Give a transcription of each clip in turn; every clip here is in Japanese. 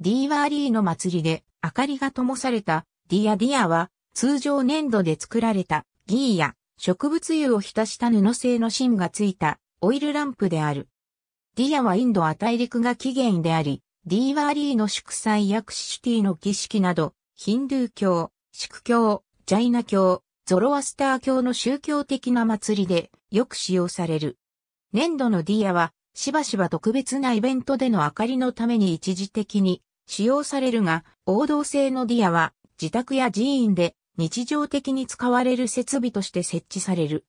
ディーワーリーの祭りで明かりが灯されたディアディアは通常粘土で作られたギーや植物油を浸した布製の芯がついたオイルランプである。ディアはインドア大陸が起源であり、ディーワーリーの祝祭やクシュティの儀式など、ヒンドゥー教、シク教、ジャイナ教、ゾロアスター教の宗教的な祭りでよく使用される。粘土のディアはしばしば特別なイベントでの明かりのために一時的に使用されるが、王道製のディアは自宅や寺院で日常的に使われる設備として設置される。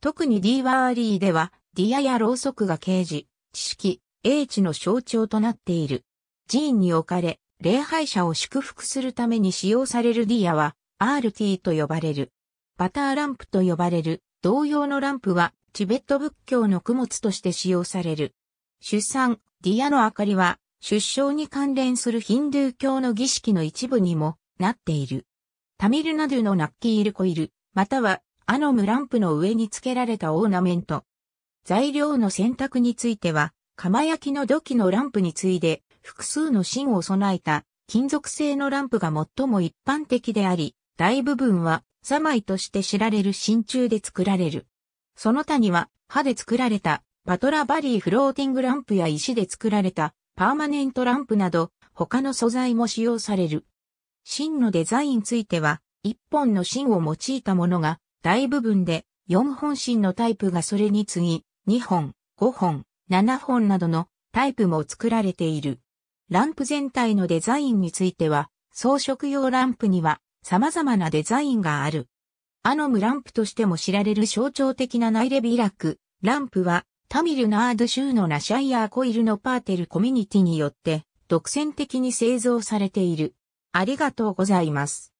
特に D ワーリーでは、ディアやろうそくが掲示、知識、英知の象徴となっている。寺院に置かれ、礼拝者を祝福するために使用されるディアは、RT と呼ばれる。バターランプと呼ばれる同様のランプはチベット仏教の供物として使用される。出産、ディアの明かりは、出生に関連するヒンドゥー教の儀式の一部にもなっている。タミルナドゥのナッキールコイル、または、アノムランプの上に付けられたオーナメント。材料の選択については、釜焼きの土器のランプに次いで、複数の芯を備えた金属製のランプが最も一般的であり、大部分は、サマイとして知られる真鍮で作られる。その他には、歯で作られた、パトラバリーフローティングランプや石で作られた、パーマネントランプなど、他の素材も使用される。芯のデザインについては、1本の芯を用いたものが、大部分で、4本芯のタイプがそれに次ぎ、2本、5本、7本などのタイプも作られている。ランプ全体のデザインについては、装飾用ランプには様々なデザインがある。アノムランプとしても知られる象徴的なナイレビイラク、ランプは、タミルナード州のラシャイアーコイルのパーテルコミュニティによって、独占的に製造されている。ありがとうございます。